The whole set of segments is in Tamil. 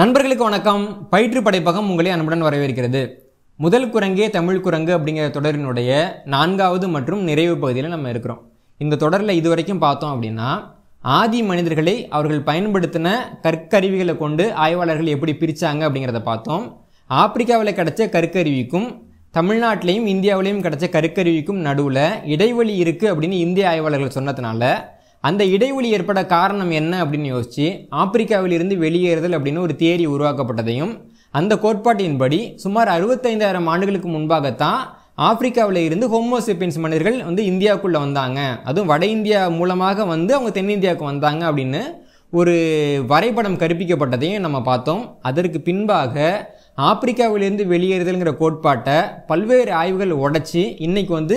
நண்பர்களுக்கு வணக்கம் பயிற்று படைப்பகம் உங்களை அன்புடன் வரவேற்கிறது முதல் குரங்கே தமிழ் குரங்கு அப்படிங்கிற தொடரினுடைய நான்காவது மற்றும் நிறைவு பகுதியில் நம்ம இருக்கிறோம் இந்த தொடரில் இது வரைக்கும் பார்த்தோம் அப்படின்னா ஆதி மனிதர்களை அவர்கள் பயன்படுத்தின கற்கருவிகளை கொண்டு ஆய்வாளர்கள் எப்படி பிரித்தாங்க அப்படிங்கிறத பார்த்தோம் ஆப்பிரிக்காவில் கிடைச்ச கற்கருவிக்கும் தமிழ்நாட்டிலையும் இந்தியாவிலையும் கிடைச்ச கற்கருவிக்கும் நடுவில் இடைவெளி இருக்குது அப்படின்னு இந்திய ஆய்வாளர்கள் சொன்னதுனால அந்த இடைவெளி ஏற்பட காரணம் என்ன அப்படின்னு யோசித்து ஆப்பிரிக்காவிலிருந்து வெளியேறுதல் அப்படின்னு ஒரு தேரி உருவாக்கப்பட்டதையும் அந்த கோட்பாட்டின்படி சுமார் அறுபத்தைந்தாயிரம் ஆண்டுகளுக்கு முன்பாகத்தான் ஆப்பிரிக்காவில் இருந்து ஹோமோசிப்பின்ஸ் மனிதர்கள் வந்து இந்தியாவுக்குள்ளே வந்தாங்க அதுவும் வட இந்தியா மூலமாக வந்து அவங்க தென்னிந்தியாவுக்கு வந்தாங்க அப்படின்னு ஒரு வரைபடம் கற்பிக்கப்பட்டதையும் நம்ம பார்த்தோம் அதற்கு பின்பாக ஆப்பிரிக்காவிலிருந்து வெளியேறுதல்ங்கிற கோட்பாட்டை பல்வேறு ஆய்வுகள் உடச்சி இன்றைக்கி வந்து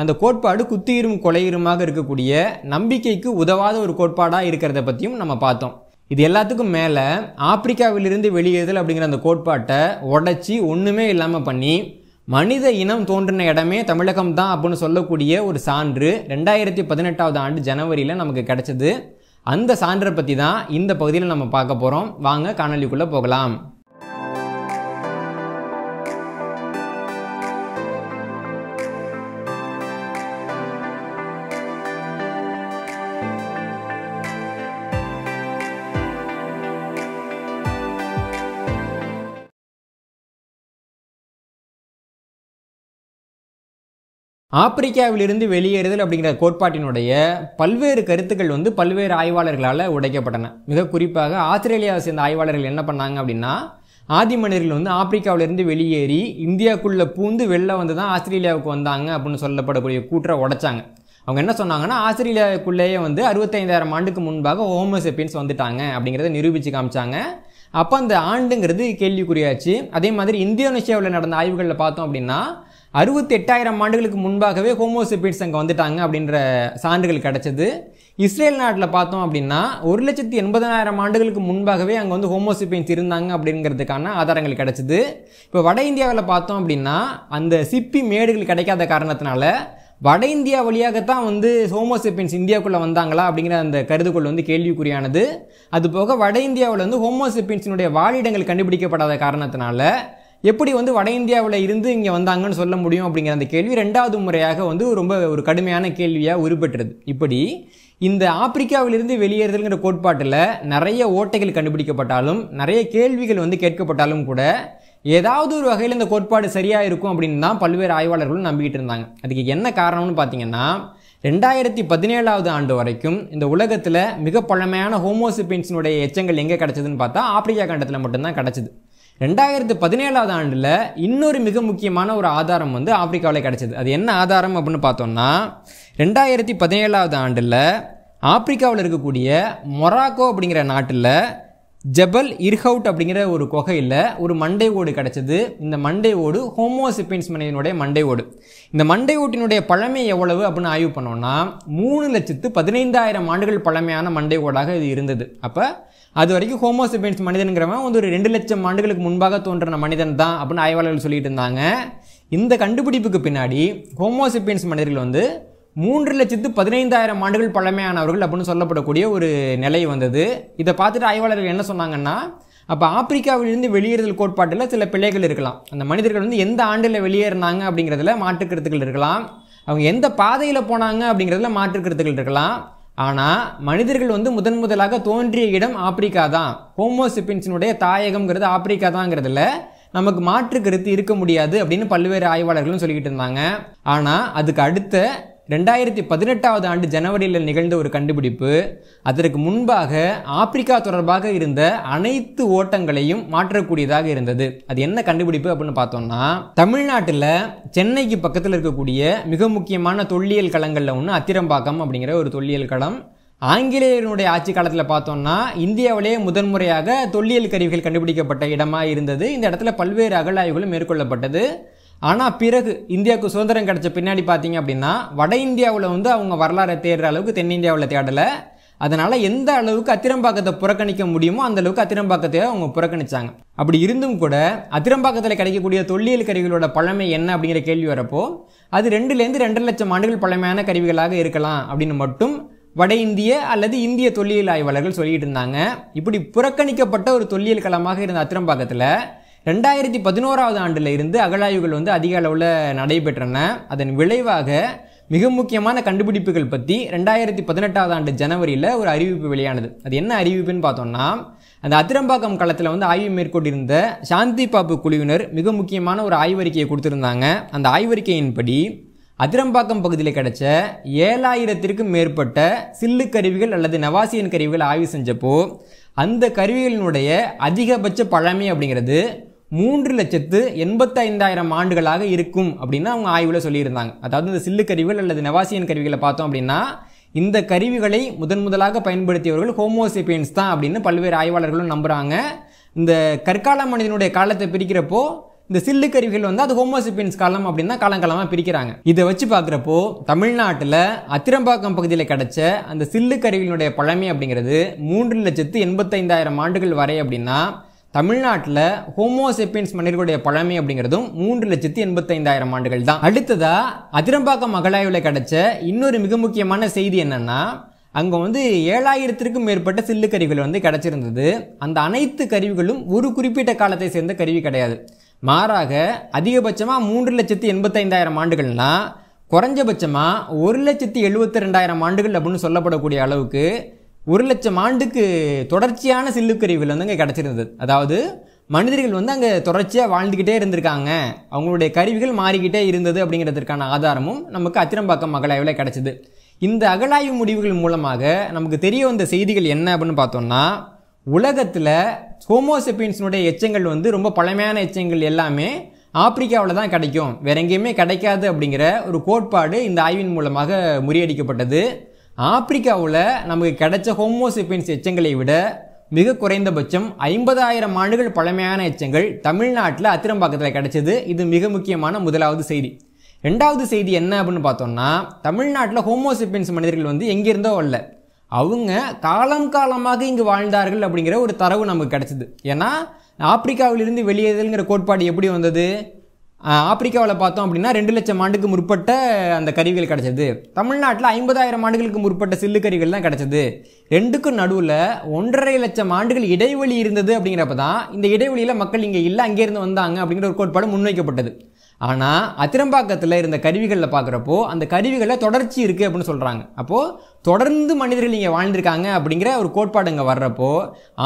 அந்த கோட்பாடு குத்தியிரும் கொலையிருமாக இருக்கக்கூடிய நம்பிக்கைக்கு உதவாத ஒரு கோட்பாடாக இருக்கிறத பற்றியும் நம்ம பார்த்தோம் இது எல்லாத்துக்கும் மேலே ஆப்பிரிக்காவிலிருந்து வெளியேறுதல் அப்படிங்கிற அந்த கோட்பாட்டை உடச்சி ஒன்றுமே இல்லாமல் பண்ணி மனித இனம் தோன்றின இடமே தமிழகம் தான் அப்படின்னு சொல்லக்கூடிய ஒரு சான்று ரெண்டாயிரத்தி பதினெட்டாவது ஆண்டு ஜனவரியில் நமக்கு கிடைச்சது அந்த சான்றை பற்றி தான் இந்த பகுதியில் நம்ம பார்க்க போகிறோம் வாங்க காணொலிக்குள்ளே போகலாம் ஆப்பிரிக்காவிலிருந்து வெளியேறுதல் அப்படிங்கிற கோட்பாட்டினுடைய பல்வேறு கருத்துக்கள் வந்து பல்வேறு ஆய்வாளர்களால் உடைக்கப்பட்டன மிக குறிப்பாக ஆஸ்திரேலியாவை சேர்ந்த ஆய்வாளர்கள் என்ன பண்ணாங்க அப்படின்னா ஆதி மனிதர்கள் வந்து ஆப்பிரிக்காவிலிருந்து வெளியேறி இந்தியாவுக்குள்ளே பூந்து வெளில வந்து தான் ஆஸ்திரேலியாவுக்கு வந்தாங்க அப்படின்னு சொல்லப்படக்கூடிய கூற்றை உடைச்சாங்க அவங்க என்ன சொன்னாங்கன்னா ஆஸ்திரேலியாவுக்குள்ளேயே வந்து அறுபத்தைந்தாயிரம் ஆண்டுக்கு முன்பாக ஹோமோசெப்பின்ஸ் வந்துட்டாங்க அப்படிங்கிறத நிரூபித்து காமிச்சாங்க அப்போ அந்த ஆண்டுங்கிறது கேள்விக்குறியாச்சு அதே மாதிரி இந்தோனேஷியாவில் நடந்த ஆய்வுகளில் பார்த்தோம் அப்படின்னா அறுபத்தி எட்டாயிரம் ஆண்டுகளுக்கு முன்பாகவே ஹோமோசிபிட்ஸ் அங்கே வந்துட்டாங்க அப்படின்ற சான்றுகள் கிடச்சிது இஸ்ரேல் நாட்டில் பார்த்தோம் அப்படின்னா ஒரு லட்சத்தி எண்பதாயிரம் ஆண்டுகளுக்கு முன்பாகவே அங்கே வந்து ஹோமோசிபியன்ஸ் இருந்தாங்க அப்படிங்கிறதுக்கான ஆதாரங்கள் கிடச்சிது இப்போ வட இந்தியாவில் பார்த்தோம் அப்படின்னா அந்த சிப்பி மேடுகள் கிடைக்காத காரணத்தினால வட இந்தியா வழியாகத்தான் வந்து ஹோமோசெப்பின்ஸ் இந்தியாவுக்குள்ளே வந்தாங்களா அப்படிங்கிற அந்த கருதுகோள் வந்து கேள்விக்குறியானது அது போக வட இந்தியாவில் வந்து ஹோமோசெப்பின்ஸினுடைய வாழிடங்கள் கண்டுபிடிக்கப்படாத காரணத்தினால எப்படி வந்து வட இந்தியாவில் இருந்து இங்கே வந்தாங்கன்னு சொல்ல முடியும் அப்படிங்கிற அந்த கேள்வி ரெண்டாவது முறையாக வந்து ரொம்ப ஒரு கடுமையான கேள்வியாக உருப்பெற்றது இப்படி இந்த ஆப்பிரிக்காவிலிருந்து வெளியேறுதல்ங்கிற கோட்பாட்டில் நிறைய ஓட்டைகள் கண்டுபிடிக்கப்பட்டாலும் நிறைய கேள்விகள் வந்து கேட்கப்பட்டாலும் கூட ஏதாவது ஒரு வகையில் இந்த கோட்பாடு சரியாக இருக்கும் அப்படின்னு தான் பல்வேறு ஆய்வாளர்களும் நம்பிக்கிட்டு இருந்தாங்க அதுக்கு என்ன காரணம்னு பார்த்தீங்கன்னா ரெண்டாயிரத்தி பதினேழாவது ஆண்டு வரைக்கும் இந்த உலகத்தில் மிக பழமையான ஹோமோசிபின்ஸினுடைய எச்சங்கள் எங்கே கிடச்சதுன்னு பார்த்தா ஆப்பிரிக்கா கண்டத்தில் மட்டும்தான் கிடச்சிது ரெண்டாயிரத்து பதினேழாவது ஆண்டில் இன்னொரு மிக முக்கியமான ஒரு ஆதாரம் வந்து ஆப்பிரிக்காவில் கிடச்சிது அது என்ன ஆதாரம் அப்படின்னு பார்த்தோம்னா ரெண்டாயிரத்தி பதினேழாவது ஆண்டில் ஆப்பிரிக்காவில் இருக்கக்கூடிய மொராக்கோ அப்படிங்கிற நாட்டில் ஜபல் இர்ஹவுட் அப்படிங்கிற ஒரு குகையில் ஒரு மண்டை ஓடு கிடச்சிது இந்த மண்டை ஓடு ஹோமோசிப்பின்ஸ் மனிதனுடைய மண்டை ஓடு இந்த மண்டை ஓட்டினுடைய பழமை எவ்வளவு அப்படின்னு ஆய்வு பண்ணோம்னா மூணு லட்சத்து பதினைந்தாயிரம் ஆண்டுகள் பழமையான மண்டை ஓடாக இது இருந்தது அப்போ அது வரைக்கும் ஹோமோசிபென்ஸ் மனிதனுங்கிறவன் வந்து ஒரு ரெண்டு லட்சம் ஆண்டுகளுக்கு முன்பாக தோன்றின மனிதன் தான் அப்படின்னு ஆய்வாளர்கள் சொல்லிட்டு இருந்தாங்க இந்த கண்டுபிடிப்புக்கு பின்னாடி ஹோமோசிபென்ஸ் மனிதர்கள் வந்து மூன்று லட்சத்து பதினைந்தாயிரம் ஆண்டுகள் பழமையானவர்கள் அப்படின்னு சொல்லப்படக்கூடிய ஒரு நிலை வந்தது இதை பார்த்துட்டு ஆய்வாளர்கள் என்ன சொன்னாங்கன்னா அப்போ ஆப்பிரிக்காவிலிருந்து வெளியேறுதல் கோட்பாட்டில் சில பிள்ளைகள் இருக்கலாம் அந்த மனிதர்கள் வந்து எந்த ஆண்டில் வெளியேறினாங்க அப்படிங்கிறதுல மாற்றுக்கருத்துக்கள் இருக்கலாம் அவங்க எந்த பாதையில் போனாங்க அப்படிங்கிறதுல மாற்றுக்கருத்துக்கள் இருக்கலாம் ஆனால் மனிதர்கள் வந்து முதன் முதலாக தோன்றிய இடம் ஆப்பிரிக்கா தான் ஹோமோசிபின்ஸினுடைய தாயகம்ங்கிறது ஆப்பிரிக்கா தாங்கிறதுல நமக்கு மாற்று கருத்து இருக்க முடியாது அப்படின்னு பல்வேறு ஆய்வாளர்களும் சொல்லிக்கிட்டு இருந்தாங்க ஆனால் அதுக்கு அடுத்த ரெண்டாயிரத்தி பதினெட்டாவது ஆண்டு ஜனவரியில் நிகழ்ந்த ஒரு கண்டுபிடிப்பு அதற்கு முன்பாக ஆப்பிரிக்கா தொடர்பாக இருந்த அனைத்து ஓட்டங்களையும் மாற்றக்கூடியதாக இருந்தது அது என்ன கண்டுபிடிப்பு அப்படின்னு பார்த்தோம்னா தமிழ்நாட்டில் சென்னைக்கு பக்கத்தில் இருக்கக்கூடிய மிக முக்கியமான தொல்லியல் களங்களில் ஒன்று அத்திரம்பாக்கம் அப்படிங்கிற ஒரு தொல்லியல் களம் ஆங்கிலேயருடைய ஆட்சி காலத்தில் பார்த்தோம்னா இந்தியாவிலேயே முதன்முறையாக தொல்லியல் கருவிகள் கண்டுபிடிக்கப்பட்ட இடமாக இருந்தது இந்த இடத்துல பல்வேறு அகழாய்வுகளும் மேற்கொள்ளப்பட்டது ஆனால் பிறகு இந்தியாவுக்கு சுதந்திரம் கிடச்ச பின்னாடி பார்த்தீங்க அப்படின்னா வட இந்தியாவில் வந்து அவங்க வரலாறை தேடுற அளவுக்கு தென்னிந்தியாவில் தேடலை அதனால் எந்த அளவுக்கு அத்திரம்பாக்கத்தை புறக்கணிக்க முடியுமோ அந்த அளவுக்கு அத்திரம்பாக்கத்தை அவங்க புறக்கணிச்சாங்க அப்படி இருந்தும் கூட அத்திரம்பாக்கத்தில் கிடைக்கக்கூடிய தொல்லியல் கருவிகளோட பழமை என்ன அப்படிங்கிற கேள்வி வரப்போ அது ரெண்டுலேருந்து ரெண்டரை லட்சம் ஆண்டுகள் பழமையான கருவிகளாக இருக்கலாம் அப்படின்னு மட்டும் வட இந்திய அல்லது இந்திய தொல்லியல் ஆய்வாளர்கள் சொல்லிட்டு இருந்தாங்க இப்படி புறக்கணிக்கப்பட்ட ஒரு தொல்லியல் களமாக இருந்த அத்திரம்பாக்கத்தில் ரெண்டாயிரத்தி பதினோராவது ஆண்டில் இருந்து அகழாய்வுகள் வந்து அதிக அளவில் நடைபெற்றன அதன் விளைவாக மிக முக்கியமான கண்டுபிடிப்புகள் பற்றி ரெண்டாயிரத்தி பதினெட்டாவது ஆண்டு ஜனவரியில் ஒரு அறிவிப்பு வெளியானது அது என்ன அறிவிப்புன்னு பார்த்தோம்னா அந்த அதிரம்பாக்கம் களத்தில் வந்து ஆய்வு மேற்கொண்டிருந்த சாந்தி பாப்பு குழுவினர் மிக முக்கியமான ஒரு ஆய்வறிக்கையை கொடுத்துருந்தாங்க அந்த ஆய்வறிக்கையின்படி அதிரம்பாக்கம் பகுதியில் கிடைச்ச ஏழாயிரத்திற்கும் மேற்பட்ட சில்லு கருவிகள் அல்லது நவாசியன் கருவிகள் ஆய்வு செஞ்சப்போ அந்த கருவிகளினுடைய அதிகபட்ச பழமை அப்படிங்கிறது மூன்று லட்சத்து எண்பத்தைந்தாயிரம் ஆண்டுகளாக இருக்கும் அப்படின்னு அவங்க ஆய்வில் சொல்லியிருந்தாங்க அதாவது இந்த சில்லு கருவிகள் அல்லது நெவாசியன் கருவிகளை பார்த்தோம் அப்படின்னா இந்த கருவிகளை முதன் முதலாக பயன்படுத்தியவர்கள் ஹோமோசிபியன்ஸ் தான் அப்படின்னு பல்வேறு ஆய்வாளர்களும் நம்புகிறாங்க இந்த கற்கால மனிதனுடைய காலத்தை பிரிக்கிறப்போ இந்த சில்லு கருவிகள் வந்து அது ஹோமோசிபியன்ஸ் காலம் அப்படின்னு தான் காலங்காலமாக பிரிக்கிறாங்க இதை வச்சு பார்க்குறப்போ தமிழ்நாட்டில் அத்திரம்பாக்கம் பகுதியில் கிடைச்ச அந்த சில்லு கருவிகளுடைய பழமை அப்படிங்கிறது மூன்று லட்சத்து எண்பத்தைந்தாயிரம் ஆண்டுகள் வரை அப்படின்னா தமிழ்நாட்டில் ஹோமோசெப்பின்ஸ் மனிதர்களுடைய பழமை அப்படிங்கிறதும் மூன்று லட்சத்தி எண்பத்தைந்தாயிரம் ஆண்டுகள் தான் அடுத்ததாக அதிரம்பாக்கம் மகளாய்வில் கிடைச்ச இன்னொரு மிக முக்கியமான செய்தி என்னென்னா அங்கே வந்து ஏழாயிரத்திற்கும் மேற்பட்ட சில்லு கருவிகள் வந்து கிடைச்சிருந்தது அந்த அனைத்து கருவிகளும் ஒரு குறிப்பிட்ட காலத்தை சேர்ந்த கருவி கிடையாது மாறாக அதிகபட்சமாக மூன்று லட்சத்தி எண்பத்தைந்தாயிரம் ஆண்டுகள்னா குறைஞ்சபட்சமாக ஒரு லட்சத்தி எழுபத்தி ரெண்டாயிரம் ஆண்டுகள் அப்படின்னு சொல்லப்படக்கூடிய அளவுக்கு ஒரு லட்சம் ஆண்டுக்கு தொடர்ச்சியான சில்லுக்கருவிகள் வந்து அங்கே கிடச்சிருந்தது அதாவது மனிதர்கள் வந்து அங்கே தொடர்ச்சியாக வாழ்ந்துக்கிட்டே இருந்திருக்காங்க அவங்களுடைய கருவிகள் மாறிக்கிட்டே இருந்தது அப்படிங்கிறதுக்கான ஆதாரமும் நமக்கு அத்திரம்பாக்கம் அகலாய்வில் கிடச்சிது இந்த அகலாய்வு முடிவுகள் மூலமாக நமக்கு தெரிய வந்த செய்திகள் என்ன அப்படின்னு பார்த்தோம்னா உலகத்தில் ஹோமோசெப்பின்ஸினுடைய எச்சங்கள் வந்து ரொம்ப பழமையான எச்சங்கள் எல்லாமே ஆப்பிரிக்காவில் தான் கிடைக்கும் வேற எங்கேயுமே கிடைக்காது அப்படிங்கிற ஒரு கோட்பாடு இந்த ஆய்வின் மூலமாக முறியடிக்கப்பட்டது ஆப்பிரிக்காவில் நமக்கு கிடைச்ச ஹோமோசிபின்ஸ் எச்சங்களை விட மிக குறைந்தபட்சம் ஐம்பதாயிரம் ஆண்டுகள் பழமையான எச்சங்கள் தமிழ்நாட்டில் அத்திரம்பாக்கத்தில் கிடைச்சது இது மிக முக்கியமான முதலாவது செய்தி ரெண்டாவது செய்தி என்ன அப்படின்னு பார்த்தோம்னா தமிழ்நாட்டில் ஹோமோசிபின்ஸ் மனிதர்கள் வந்து எங்கேருந்தோ இல்லை அவங்க காலம் காலமாக இங்கு வாழ்ந்தார்கள் அப்படிங்கிற ஒரு தரவு நமக்கு கிடைச்சிது ஏன்னா ஆப்பிரிக்காவிலிருந்து வெளியேதல்ங்கிற கோட்பாடு எப்படி வந்தது ஆப்பிரிக்காவில் பார்த்தோம் அப்படின்னா ரெண்டு லட்சம் ஆண்டுக்கு முற்பட்ட அந்த கருவிகள் கிடச்சிது தமிழ்நாட்டில் ஐம்பதாயிரம் ஆண்டுகளுக்கு முற்பட்ட சில்லு கருவிகள் தான் கிடச்சிது ரெண்டுக்கும் நடுவில் ஒன்றரை லட்சம் ஆண்டுகள் இடைவெளி இருந்தது அப்படிங்கிறப்ப தான் இந்த இடைவெளியில் மக்கள் இங்கே இல்லை அங்கேருந்து வந்தாங்க அப்படிங்கிற ஒரு கோட்பாடு முன்வைக்கப்பட்டது ஆனால் அத்திரம்பாக்கத்தில் இருந்த கருவிகளில் பார்க்குறப்போ அந்த கருவிகளில் தொடர்ச்சி இருக்குது அப்படின்னு சொல்கிறாங்க அப்போது தொடர்ந்து மனிதர்கள் இங்கே வாழ்ந்திருக்காங்க அப்படிங்கிற ஒரு கோட்பாடு இங்கே வர்றப்போ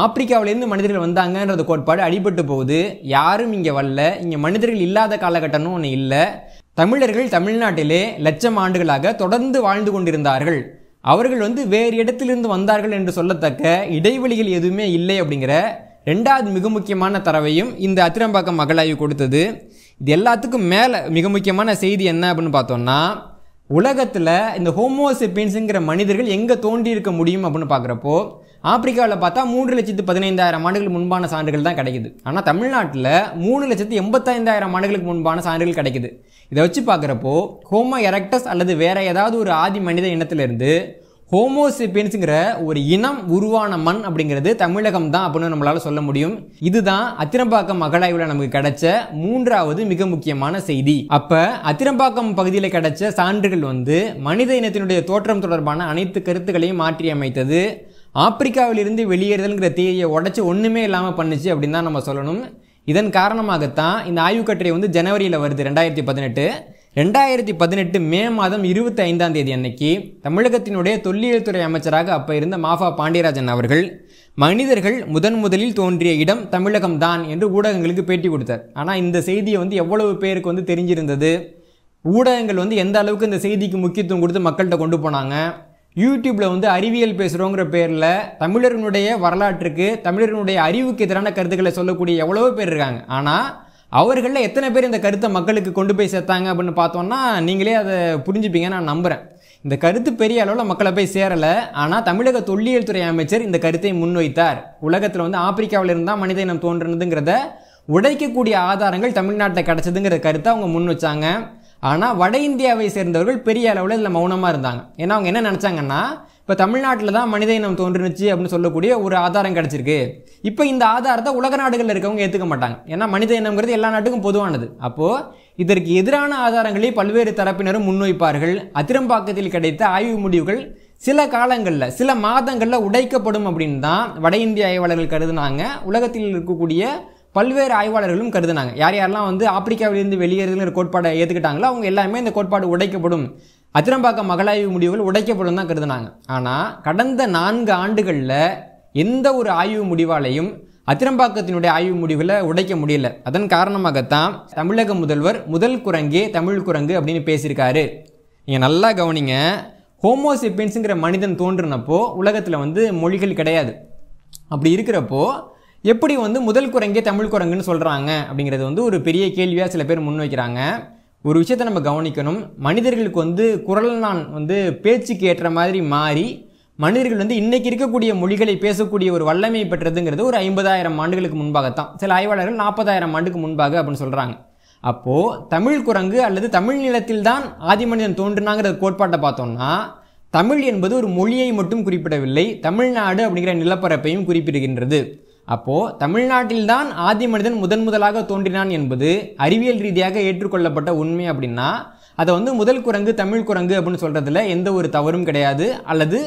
ஆப்பிரிக்காவிலேருந்து மனிதர்கள் வந்தாங்கன்றது கோட்பாடு அடிபட்டு போகுது யாரும் இங்கே வரல இங்கே மனிதர்கள் இல்லாத காலகட்டமும் ஒன்று இல்லை தமிழர்கள் தமிழ்நாட்டிலே லட்சம் ஆண்டுகளாக தொடர்ந்து வாழ்ந்து கொண்டிருந்தார்கள் அவர்கள் வந்து வேறு இடத்திலிருந்து வந்தார்கள் என்று சொல்லத்தக்க இடைவெளிகள் எதுவுமே இல்லை அப்படிங்கிற ரெண்டாவது மிக முக்கியமான தரவையும் இந்த அத்திரம்பாக்கம் மகளாய்வு கொடுத்தது இது எல்லாத்துக்கும் மேலே மிக முக்கியமான செய்தி என்ன அப்படின்னு பார்த்தோம்னா உலகத்தில் இந்த ஹோமோசிபின்ஸுங்கிற மனிதர்கள் எங்கே தோண்டி இருக்க முடியும் அப்படின்னு பார்க்குறப்போ ஆப்பிரிக்காவில் பார்த்தா மூன்று லட்சத்து பதினைந்தாயிரம் ஆண்டுகள் முன்பான சான்றுகள் தான் கிடைக்குது ஆனால் தமிழ்நாட்டில் மூணு லட்சத்து எண்பத்தைந்தாயிரம் ஆண்டுகளுக்கு முன்பான சான்றுகள் கிடைக்குது இதை வச்சு பார்க்குறப்போ ஹோமோ எரக்டஸ் அல்லது வேறு ஏதாவது ஒரு ஆதி மனித இனத்திலிருந்து ஹோமோசிபியன்ஸுங்கிற ஒரு இனம் உருவான மண் அப்படிங்கிறது தமிழகம் தான் அப்படின்னு நம்மளால் சொல்ல முடியும் இதுதான் அத்திரம்பாக்கம் மகளாய்வில் நமக்கு கிடைச்ச மூன்றாவது மிக முக்கியமான செய்தி அப்போ அத்திரம்பாக்கம் பகுதியில் கிடைச்ச சான்றுகள் வந்து மனித இனத்தினுடைய தோற்றம் தொடர்பான அனைத்து கருத்துக்களையும் மாற்றி அமைத்தது ஆப்பிரிக்காவிலிருந்து வெளியேறுதல்ங்கிற தீயை உடச்சி ஒன்றுமே இல்லாமல் பண்ணுச்சு அப்படின்னு தான் நம்ம சொல்லணும் இதன் காரணமாகத்தான் இந்த கட்டுரை வந்து ஜனவரியில் வருது ரெண்டாயிரத்தி பதினெட்டு ரெண்டாயிரத்தி பதினெட்டு மே மாதம் இருபத்தி ஐந்தாம் தேதி அன்னைக்கு தமிழகத்தினுடைய தொல்லியல் துறை அமைச்சராக அப்போ இருந்த மாஃபா பாண்டியராஜன் அவர்கள் மனிதர்கள் முதன் முதலில் தோன்றிய இடம் தமிழகம் தான் என்று ஊடகங்களுக்கு பேட்டி கொடுத்தார் ஆனால் இந்த செய்தியை வந்து எவ்வளவு பேருக்கு வந்து தெரிஞ்சிருந்தது ஊடகங்கள் வந்து எந்த அளவுக்கு இந்த செய்திக்கு முக்கியத்துவம் கொடுத்து மக்கள்கிட்ட கொண்டு போனாங்க யூடியூப்பில் வந்து அறிவியல் பேசுகிறோங்கிற பேரில் தமிழர்களுடைய வரலாற்றுக்கு தமிழர்களுடைய அறிவுக்கு எதிரான கருத்துக்களை சொல்லக்கூடிய எவ்வளோ பேர் இருக்காங்க ஆனால் அவர்களில் எத்தனை பேர் இந்த கருத்தை மக்களுக்கு கொண்டு போய் சேர்த்தாங்க அப்படின்னு பார்த்தோன்னா நீங்களே அதை புரிஞ்சுப்பீங்க நான் நம்புகிறேன் இந்த கருத்து பெரிய அளவில் மக்களை போய் சேரலை ஆனால் தமிழக தொல்லியல் துறை அமைச்சர் இந்த கருத்தை முன்வைத்தார் உலகத்தில் வந்து ஆப்பிரிக்காவில் இருந்தால் மனித இனம் தோன்றுனதுங்கிறத உடைக்கக்கூடிய ஆதாரங்கள் தமிழ்நாட்டில் கிடச்சதுங்கிற கருத்தை அவங்க முன் வச்சாங்க ஆனால் வட இந்தியாவை சேர்ந்தவர்கள் பெரிய அளவில் இதில் மௌனமாக இருந்தாங்க ஏன்னா அவங்க என்ன நினச்சாங்கன்னா இப்போ தமிழ்நாட்டில் தான் மனித இனம் தோன்றுனுச்சு அப்படின்னு சொல்லக்கூடிய ஒரு ஆதாரம் கிடச்சிருக்கு இப்போ இந்த ஆதாரத்தை உலக நாடுகளில் இருக்கவங்க ஏற்றுக்க மாட்டாங்க ஏன்னா மனித இனம்ங்கிறது எல்லா நாட்டுக்கும் பொதுவானது அப்போது இதற்கு எதிரான ஆதாரங்களை பல்வேறு தரப்பினரும் முன்வைப்பார்கள் அதிரம்பாக்கத்தில் கிடைத்த ஆய்வு முடிவுகள் சில காலங்களில் சில மாதங்களில் உடைக்கப்படும் அப்படின்னு தான் வட இந்திய ஆய்வாளர்கள் கருதுனாங்க உலகத்தில் இருக்கக்கூடிய பல்வேறு ஆய்வாளர்களும் கருதுனாங்க யார் யாரெல்லாம் வந்து ஆப்பிரிக்காவிலிருந்து வெளியேறதுங்கிற கோட்பாடை ஏற்றுக்கிட்டாங்களோ அவங்க எல்லாமே இந்த கோட்பாடு உடைக்கப்படும் அதிரம்பாக்கம் மகளாய்வு முடிவுகள் உடைக்கப்படும் தான் கருதுனாங்க ஆனால் கடந்த நான்கு ஆண்டுகளில் எந்த ஒரு ஆய்வு முடிவாலையும் அத்திரம்பாக்கத்தினுடைய ஆய்வு முடிவில் உடைக்க முடியல அதன் காரணமாகத்தான் தமிழக முதல்வர் முதல் குரங்கே தமிழ் குரங்கு அப்படின்னு பேசியிருக்காரு நீங்கள் நல்லா கவனிங்க ஹோமோசிப்பின்ஸுங்கிற மனிதன் தோன்றினப்போ உலகத்தில் வந்து மொழிகள் கிடையாது அப்படி இருக்கிறப்போ எப்படி வந்து முதல் குரங்கே தமிழ் குரங்குன்னு சொல்கிறாங்க அப்படிங்கிறது வந்து ஒரு பெரிய கேள்வியாக சில பேர் முன்வைக்கிறாங்க ஒரு விஷயத்தை நம்ம கவனிக்கணும் மனிதர்களுக்கு வந்து குரல் நான் வந்து பேச்சுக்கு ஏற்ற மாதிரி மாறி மனிதர்கள் வந்து இன்றைக்கி இருக்கக்கூடிய மொழிகளை பேசக்கூடிய ஒரு வல்லமை பெற்றதுங்கிறது ஒரு ஐம்பதாயிரம் ஆண்டுகளுக்கு முன்பாகத்தான் சில ஆய்வாளர்கள் நாற்பதாயிரம் ஆண்டுக்கு முன்பாக அப்படின்னு சொல்கிறாங்க அப்போது தமிழ் குரங்கு அல்லது தமிழ் நிலத்தில் தான் மனிதன் தோன்றுனாங்கிற கோட்பாட்டை பார்த்தோம்னா தமிழ் என்பது ஒரு மொழியை மட்டும் குறிப்பிடவில்லை தமிழ்நாடு அப்படிங்கிற நிலப்பரப்பையும் குறிப்பிடுகின்றது அப்போது தமிழ்நாட்டில்தான் ஆதி மனிதன் முதன் முதலாக தோன்றினான் என்பது அறிவியல் ரீதியாக ஏற்றுக்கொள்ளப்பட்ட உண்மை அப்படின்னா அதை வந்து முதல் குரங்கு தமிழ் குரங்கு அப்படின்னு சொல்கிறதுல எந்த ஒரு தவறும் கிடையாது அல்லது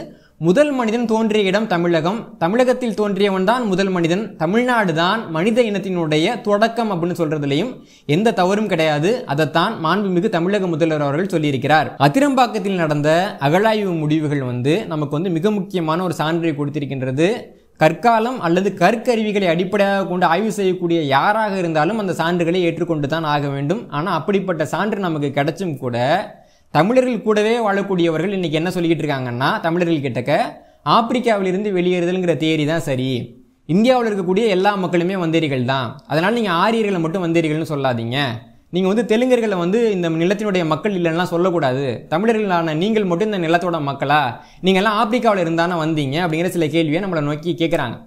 முதல் மனிதன் தோன்றிய இடம் தமிழகம் தமிழகத்தில் தோன்றியவன் தான் முதல் மனிதன் தமிழ்நாடு தான் மனித இனத்தினுடைய தொடக்கம் அப்படின்னு சொல்றதுலையும் எந்த தவறும் கிடையாது அதைத்தான் மாண்புமிகு தமிழக முதல்வர் அவர்கள் சொல்லியிருக்கிறார் அதிரம்பாக்கத்தில் நடந்த அகழாய்வு முடிவுகள் வந்து நமக்கு வந்து மிக முக்கியமான ஒரு சான்றை கொடுத்திருக்கின்றது கற்காலம் அல்லது கற்கருவிகளை அடிப்படையாக கொண்டு ஆய்வு செய்யக்கூடிய யாராக இருந்தாலும் அந்த சான்றுகளை ஏற்றுக்கொண்டு தான் ஆக வேண்டும் ஆனால் அப்படிப்பட்ட சான்று நமக்கு கிடைச்சும் கூட தமிழர்கள் கூடவே வாழக்கூடியவர்கள் இன்றைக்கி என்ன சொல்லிக்கிட்டு இருக்காங்கன்னா தமிழர்கள் கிட்டக்க ஆப்பிரிக்காவிலிருந்து வெளியேறுதல்ங்கிற தேரி தான் சரி இந்தியாவில் இருக்கக்கூடிய எல்லா மக்களுமே வந்தீர்கள் தான் அதனால் நீங்கள் ஆரியர்களை மட்டும் வந்தீர்கள்னு சொல்லாதீங்க நீங்கள் வந்து தெலுங்கர்களை வந்து இந்த நிலத்தினுடைய மக்கள் இல்லைன்னா சொல்லக்கூடாது தமிழர்களான நீங்கள் மட்டும் இந்த நிலத்தோட மக்களா நீங்கள்லாம் ஆப்பிரிக்காவில் இருந்தானா வந்தீங்க அப்படிங்கிற சில கேள்வியை நம்மளை நோக்கி கேட்குறாங்க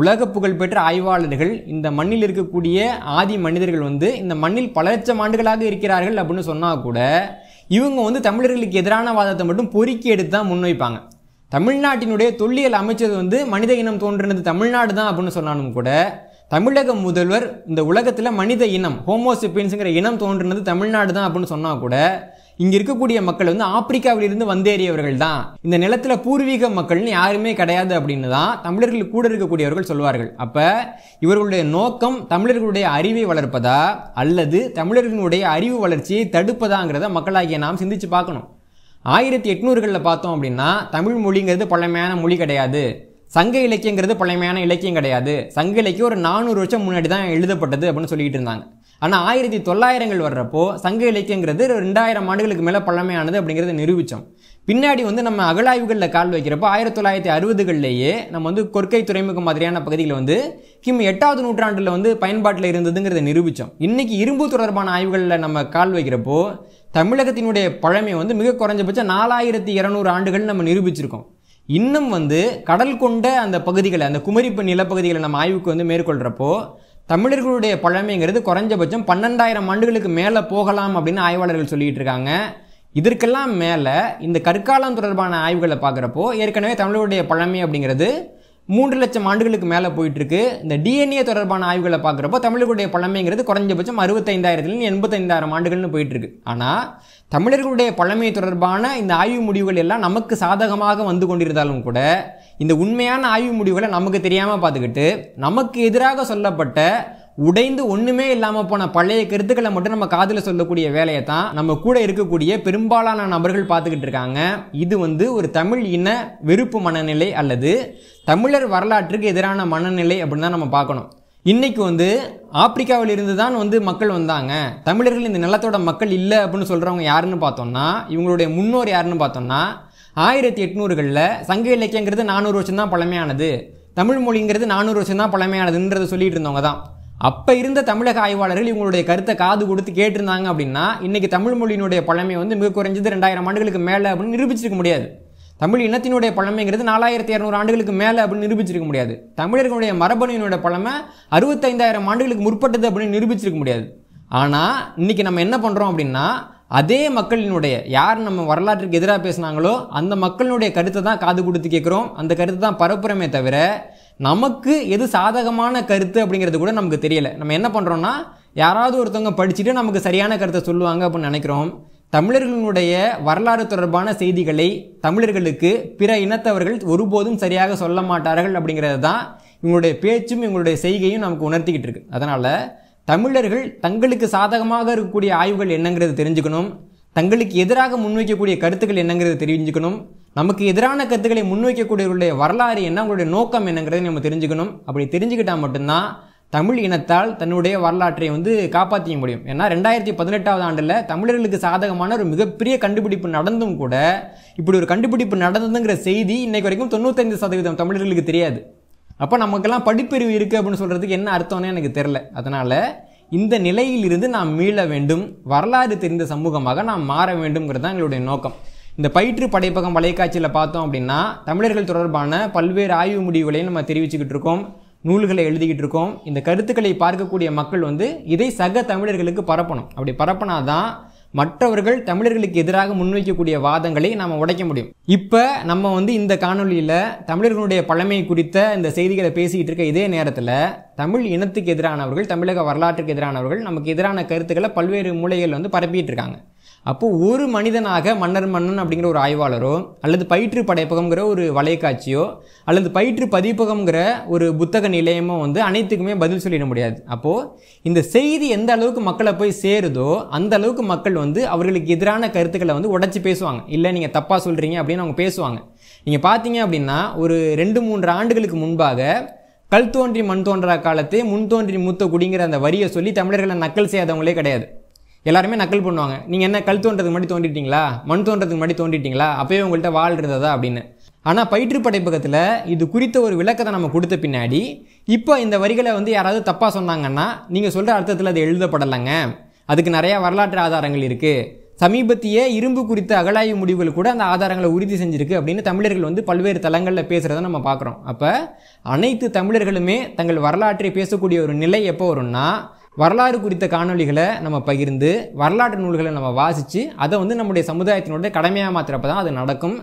உலக புகழ்பெற்ற ஆய்வாளர்கள் இந்த மண்ணில் இருக்கக்கூடிய ஆதி மனிதர்கள் வந்து இந்த மண்ணில் பல லட்சம் ஆண்டுகளாக இருக்கிறார்கள் அப்படின்னு சொன்னால் கூட இவங்க வந்து தமிழர்களுக்கு எதிரான வாதத்தை மட்டும் பொறுக்கி எடுத்து தான் முன்வைப்பாங்க தமிழ்நாட்டினுடைய தொல்லியல் அமைச்சது வந்து மனித இனம் தோன்றினது தமிழ்நாடு தான் அப்படின்னு சொன்னாலும் கூட தமிழக முதல்வர் இந்த உலகத்தில் மனித இனம் ஹோமோசிப்பின்ஸுங்கிற இனம் தோன்றினது தமிழ்நாடு தான் அப்படின்னு சொன்னால் கூட இங்கே இருக்கக்கூடிய மக்கள் வந்து ஆப்பிரிக்காவிலிருந்து வந்தேறியவர்கள் தான் இந்த நிலத்தில் பூர்வீக மக்கள்னு யாருமே கிடையாது அப்படின்னு தான் தமிழர்கள் கூட இருக்கக்கூடியவர்கள் சொல்வார்கள் அப்போ இவர்களுடைய நோக்கம் தமிழர்களுடைய அறிவை வளர்ப்பதா அல்லது தமிழர்களுடைய அறிவு வளர்ச்சியை தடுப்பதாங்கிறத மக்களாகிய நாம் சிந்திச்சு பார்க்கணும் ஆயிரத்தி எட்நூறுகளில் பார்த்தோம் அப்படின்னா தமிழ் மொழிங்கிறது பழமையான மொழி கிடையாது சங்க இலக்கியங்கிறது பழமையான இலக்கியம் கிடையாது சங்க இலக்கியம் ஒரு நானூறு வருஷம் முன்னாடி தான் எழுதப்பட்டது அப்படின்னு சொல்லிட்டு இருந்தாங்க ஆனால் ஆயிரத்தி தொள்ளாயிரங்கள் வர்றப்போ சங்க இலக்கியங்கிறது ரெண்டாயிரம் ஆண்டுகளுக்கு மேலே பழமையானது அப்படிங்கிறத நிரூபித்தோம் பின்னாடி வந்து நம்ம அகழாய்வுகளில் கால் வைக்கிறப்போ ஆயிரத்தி தொள்ளாயிரத்தி அறுபதுகள்லேயே நம்ம வந்து கொற்கை துறைமுகம் மாதிரியான பகுதியில் வந்து கிம் எட்டாவது நூற்றாண்டில் வந்து பயன்பாட்டில் இருந்ததுங்கிறத நிரூபித்தோம் இன்றைக்கி இரும்பு தொடர்பான ஆய்வுகளில் நம்ம கால் வைக்கிறப்போ தமிழகத்தினுடைய பழமை வந்து மிக குறைஞ்சபட்சம் நாலாயிரத்தி இரநூறு ஆண்டுகள் நம்ம நிரூபிச்சிருக்கோம் இன்னும் வந்து கடல் கொண்ட அந்த பகுதிகளை அந்த குமரிப்பு நிலப்பகுதிகளை நம்ம ஆய்வுக்கு வந்து மேற்கொள்கிறப்போ தமிழர்களுடைய பழமைங்கிறது குறைஞ்சபட்சம் பன்னெண்டாயிரம் ஆண்டுகளுக்கு மேலே போகலாம் அப்படின்னு ஆய்வாளர்கள் சொல்லிகிட்டு இருக்காங்க இதற்கெல்லாம் மேலே இந்த கற்காலம் தொடர்பான ஆய்வுகளை பார்க்குறப்போ ஏற்கனவே தமிழருடைய பழமை அப்படிங்கிறது மூன்று லட்சம் ஆண்டுகளுக்கு மேலே போயிட்டுருக்கு இந்த டிஎன்ஏ தொடர்பான ஆய்வுகளை பார்க்குறப்போ தமிழர்களுடைய பழமைங்கிறது குறைஞ்சபட்சம் அறுபத்தைந்தாயிரத்துலேருந்து எண்பத்தைந்தாயிரம் ஆண்டுகள்னு போயிட்டுருக்கு ஆனால் தமிழர்களுடைய பழமை தொடர்பான இந்த ஆய்வு முடிவுகள் எல்லாம் நமக்கு சாதகமாக வந்து கொண்டிருந்தாலும் கூட இந்த உண்மையான ஆய்வு முடிவுகளை நமக்கு தெரியாமல் பார்த்துக்கிட்டு நமக்கு எதிராக சொல்லப்பட்ட உடைந்து ஒன்றுமே இல்லாமல் போன பழைய கருத்துக்களை மட்டும் நம்ம காதில் சொல்லக்கூடிய வேலையை தான் நம்ம கூட இருக்கக்கூடிய பெரும்பாலான நபர்கள் பார்த்துக்கிட்டு இருக்காங்க இது வந்து ஒரு தமிழ் இன வெறுப்பு மனநிலை அல்லது தமிழர் வரலாற்றுக்கு எதிரான மனநிலை அப்படின்னு தான் நம்ம பார்க்கணும் இன்றைக்கு வந்து ஆப்பிரிக்காவில் இருந்து தான் வந்து மக்கள் வந்தாங்க தமிழர்கள் இந்த நிலத்தோட மக்கள் இல்லை அப்படின்னு சொல்கிறவங்க யாருன்னு பார்த்தோம்னா இவங்களுடைய முன்னோர் யாருன்னு பார்த்தோம்னா ஆயிரத்தி எட்நூறுகளில் சங்க இலக்கியங்கிறது நானூறு வருஷம் தான் பழமையானது தமிழ் மொழிங்கிறது நானூறு வருஷம் தான் பழமையானதுன்றதை சொல்லிட்டு இருந்தவங்க தான் அப்போ இருந்த தமிழக ஆய்வாளர்கள் இவங்களுடைய கருத்தை காது கொடுத்து கேட்டிருந்தாங்க அப்படின்னா இன்றைக்கி தமிழ் மொழியினுடைய பழமை வந்து மிக குறைஞ்சது ரெண்டாயிரம் ஆண்டுகளுக்கு மேலே அப்படின்னு நிரூபிச்சிருக்க முடியாது தமிழ் இனத்தினுடைய பழமைங்கிறது நாலாயிரத்தி இரநூறு ஆண்டுகளுக்கு மேலே அப்படின்னு நிரூபிச்சிருக்க முடியாது தமிழர்களுடைய மரபணியினுடைய பழமை அறுபத்தைந்தாயிரம் ஆண்டுகளுக்கு முற்பட்டது அப்படின்னு நிரூபிச்சிருக்க முடியாது ஆனால் இன்னைக்கு நம்ம என்ன பண்ணுறோம் அப்படின்னா அதே மக்களினுடைய யார் நம்ம வரலாற்றுக்கு எதிராக பேசினாங்களோ அந்த மக்களினுடைய கருத்தை தான் காது கொடுத்து கேட்குறோம் அந்த கருத்தை தான் பரப்புறமே தவிர நமக்கு எது சாதகமான கருத்து அப்படிங்கிறது கூட நமக்கு தெரியலை நம்ம என்ன பண்ணுறோன்னா யாராவது ஒருத்தவங்க படிச்சுட்டு நமக்கு சரியான கருத்தை சொல்லுவாங்க அப்படின்னு நினைக்கிறோம் தமிழர்களுடைய வரலாறு தொடர்பான செய்திகளை தமிழர்களுக்கு பிற இனத்தவர்கள் ஒருபோதும் சரியாக சொல்ல மாட்டார்கள் அப்படிங்கிறது தான் இவங்களுடைய பேச்சும் இவங்களுடைய செய்கையும் நமக்கு உணர்த்திக்கிட்டு இருக்கு அதனால் தமிழர்கள் தங்களுக்கு சாதகமாக இருக்கக்கூடிய ஆய்வுகள் என்னங்கிறது தெரிஞ்சுக்கணும் தங்களுக்கு எதிராக முன்வைக்கக்கூடிய கருத்துக்கள் என்னங்கிறத தெரிஞ்சுக்கணும் நமக்கு எதிரான கருத்துக்களை முன்வைக்கக்கூடியவர்களுடைய வரலாறு என்ன அவங்களுடைய நோக்கம் என்னங்கிறத நம்ம தெரிஞ்சுக்கணும் அப்படி தெரிஞ்சுக்கிட்டால் மட்டும்தான் தமிழ் இனத்தால் தன்னுடைய வரலாற்றை வந்து காப்பாற்றிக்க முடியும் ஏன்னா ரெண்டாயிரத்தி பதினெட்டாவது ஆண்டில் தமிழர்களுக்கு சாதகமான ஒரு மிகப்பெரிய கண்டுபிடிப்பு நடந்தும் கூட இப்படி ஒரு கண்டுபிடிப்பு நடந்ததுங்கிற செய்தி இன்னைக்கு வரைக்கும் தொண்ணூத்தஞ்சு சதவீதம் தமிழர்களுக்கு தெரியாது அப்போ நமக்கெல்லாம் படிப்பறிவு இருக்குது அப்படின்னு சொல்கிறதுக்கு என்ன அர்த்தம்னு எனக்கு தெரில அதனால் இந்த நிலையிலிருந்து நாம் மீள வேண்டும் வரலாறு தெரிந்த சமூகமாக நாம் மாற வேண்டும்ங்கிறது தான் எங்களுடைய நோக்கம் இந்த பயிற்று படைப்பகம் வலைக்காட்சியில் பார்த்தோம் அப்படின்னா தமிழர்கள் தொடர்பான பல்வேறு ஆய்வு முடிவுகளையும் நம்ம தெரிவிச்சுக்கிட்டு இருக்கோம் நூல்களை எழுதிக்கிட்டு இருக்கோம் இந்த கருத்துக்களை பார்க்கக்கூடிய மக்கள் வந்து இதை சக தமிழர்களுக்கு பரப்பணும் அப்படி பரப்பினாதான் தான் மற்றவர்கள் தமிழர்களுக்கு எதிராக முன்வைக்கக்கூடிய வாதங்களை நாம் உடைக்க முடியும் இப்போ நம்ம வந்து இந்த காணொலியில் தமிழர்களுடைய பழமை குறித்த இந்த செய்திகளை பேசிக்கிட்டு இருக்க இதே நேரத்தில் தமிழ் இனத்துக்கு எதிரானவர்கள் தமிழக வரலாற்றுக்கு எதிரானவர்கள் நமக்கு எதிரான கருத்துக்களை பல்வேறு மூலைகள் வந்து பரப்பிட்டு இருக்காங்க அப்போது ஒரு மனிதனாக மன்னர் மன்னன் அப்படிங்கிற ஒரு ஆய்வாளரோ அல்லது பயிற்று படைப்பகம்ங்கிற ஒரு வலைக்காட்சியோ அல்லது பயிற்று பதிப்பகம்ங்கிற ஒரு புத்தக நிலையமோ வந்து அனைத்துக்குமே பதில் சொல்லிட முடியாது அப்போது இந்த செய்தி எந்த அளவுக்கு மக்களை போய் சேருதோ அந்த அளவுக்கு மக்கள் வந்து அவர்களுக்கு எதிரான கருத்துக்களை வந்து உடச்சி பேசுவாங்க இல்லை நீங்கள் தப்பாக சொல்கிறீங்க அப்படின்னு அவங்க பேசுவாங்க நீங்கள் பார்த்தீங்க அப்படின்னா ஒரு ரெண்டு மூன்று ஆண்டுகளுக்கு முன்பாக கல் தோன்றி மண் தோன்றா காலத்தே முன் தோன்றி மூத்த குடிங்கிற அந்த வரியை சொல்லி தமிழர்களை நக்கல் செய்யாதவங்களே கிடையாது எல்லாருமே நக்கல் பண்ணுவாங்க நீங்கள் என்ன கல் தோன்றதுக்கு முன்னாடி தோண்டிட்டீங்களா மண் தோன்றதுக்கு மாதிரி தோண்டிட்டீங்களா அப்போயே உங்கள்கிட்ட வாழ்றதா அப்படின்னு ஆனால் பயிற்று படைப்பகத்தில் இது குறித்த ஒரு விளக்கத்தை நம்ம கொடுத்த பின்னாடி இப்போ இந்த வரிகளை வந்து யாராவது தப்பாக சொன்னாங்கன்னா நீங்கள் சொல்கிற அர்த்தத்தில் அது எழுதப்படலைங்க அதுக்கு நிறையா வரலாற்று ஆதாரங்கள் இருக்குது சமீபத்திய இரும்பு குறித்த அகழாய்வு முடிவுகள் கூட அந்த ஆதாரங்களை உறுதி செஞ்சிருக்கு அப்படின்னு தமிழர்கள் வந்து பல்வேறு தளங்களில் பேசுகிறத நம்ம பார்க்குறோம் அப்போ அனைத்து தமிழர்களுமே தங்கள் வரலாற்றை பேசக்கூடிய ஒரு நிலை எப்போ வரும்னா வரலாறு குறித்த காணொலிகளை நம்ம பகிர்ந்து வரலாற்று நூல்களை நம்ம வாசித்து அதை வந்து நம்முடைய சமுதாயத்தினுடைய கடமையாக மாத்திரப்ப தான் அது நடக்கும்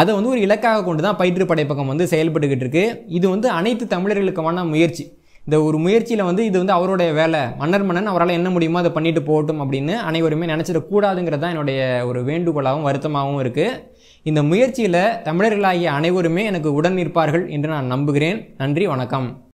அதை வந்து ஒரு இலக்காக கொண்டு தான் பயிற்று படைப்பகம் வந்து செயல்பட்டுக்கிட்டு இருக்குது இது வந்து அனைத்து தமிழர்களுக்குமான முயற்சி இந்த ஒரு முயற்சியில் வந்து இது வந்து அவருடைய வேலை மன்னர் மன்னன் அவரால் என்ன முடியுமோ அதை பண்ணிட்டு போகட்டும் அப்படின்னு அனைவருமே நினச்சிடக்கூடாதுங்கிறது தான் என்னுடைய ஒரு வேண்டுகோளாகவும் வருத்தமாகவும் இருக்குது இந்த முயற்சியில் தமிழர்களாகிய அனைவருமே எனக்கு உடன் நிற்பார்கள் என்று நான் நம்புகிறேன் நன்றி வணக்கம்